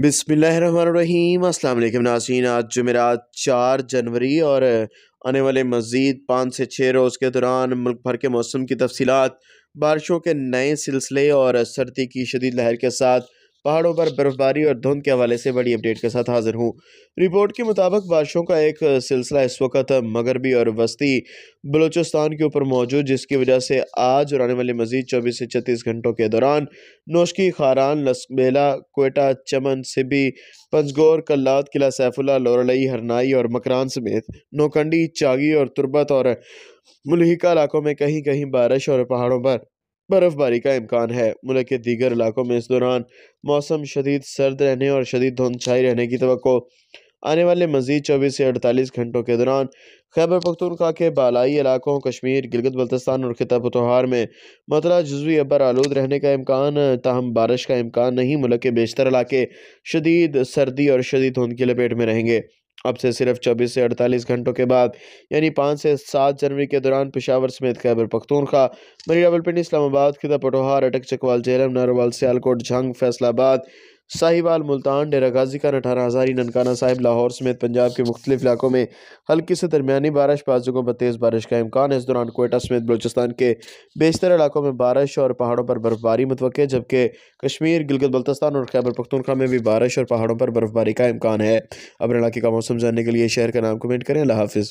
बिसमीम वालेकुम नाजीन आज जुमेरात चार जनवरी और आने वाले मज़ीद पाँच से छः रोज़ के दौरान मुल्क भर के मौसम की तफसीत बारिशों के नए सिलसिले और सर्दी की शदीद लहर के साथ पहाड़ों पर बर्फबारी और धुंध के हवाले से बड़ी अपडेट के साथ हाजिर हूँ रिपोर्ट के मुताबिक बारिशों का एक सिलसिला इस वक्त मगरबी और वस्ती बलूचिस्तान के ऊपर मौजूद जिसकी वजह से आज और आने वाली मजीद चौबीस से छत्तीस घंटों के दौरान नोशकी खारान लसबेला कोयटा चमन सिबी पंजगोर कल्लाद किला सैफुल्ला लोरलई हरनाई और मकरान समेत नोकंडी चागी और तुरबत और मुलहिका इलाकों में कहीं कहीं बारिश और पहाड़ों पर बर्फ़बारी का इम्कान है मुल्क के दीगर इलाकों में इस दौरान मौसम शदीद सर्द रहने और शदीद धुंध छाई रहने की तो आने वाले मजीद चौबीस से अड़तालीस घंटों के दौरान खैबर पख्तूनखा के बालाई इलाकों कश्मीर गिलगत बल्तिस्तान और खिताब तोहार में मतला जजवी अबर आलूद रहने का इम्कान तहम बारिश का इम्कान नहीं मुल्क के बेशतर इलाके शदीद सर्दी और शदीद धुंध की लपेट में रहेंगे अब से सिर्फ 24 से 48 घंटों के बाद यानी 5 से 7 जनवरी के दौरान पिशावर समेत खैबर पख्तूनखा मरी रावलपिंडी इस्लामाबाद खिदा पटोहार अटक चकवाल जेलम नारोवाल सियालकोट झंग फैसलाबाद साहिबाल मुल्तान डेरा गाजी का अठारह हज़ारी ननकाना साहिब लाहौर समेत पंजाब के मुख्तु इलाकों में हल्की से दरमियानी बारिश बाज़ जगहों पर तेज़ बारिश का इम्कान है इस दौरान कोयटा समेत बलोचिस्तान के बेशतर इलाकों में बारिश और पहाड़ों पर बर्फबारी मतवक़ जबकि कश्मीर गिलगत बल्तस्तान और खैबर पख्तनखा में भी बारिश और पहाड़ों पर बर्फबारी का इम्कान है अपने इलाके का मौसम जानने के लिए शहर का नाम कमेंट करें हाफिज़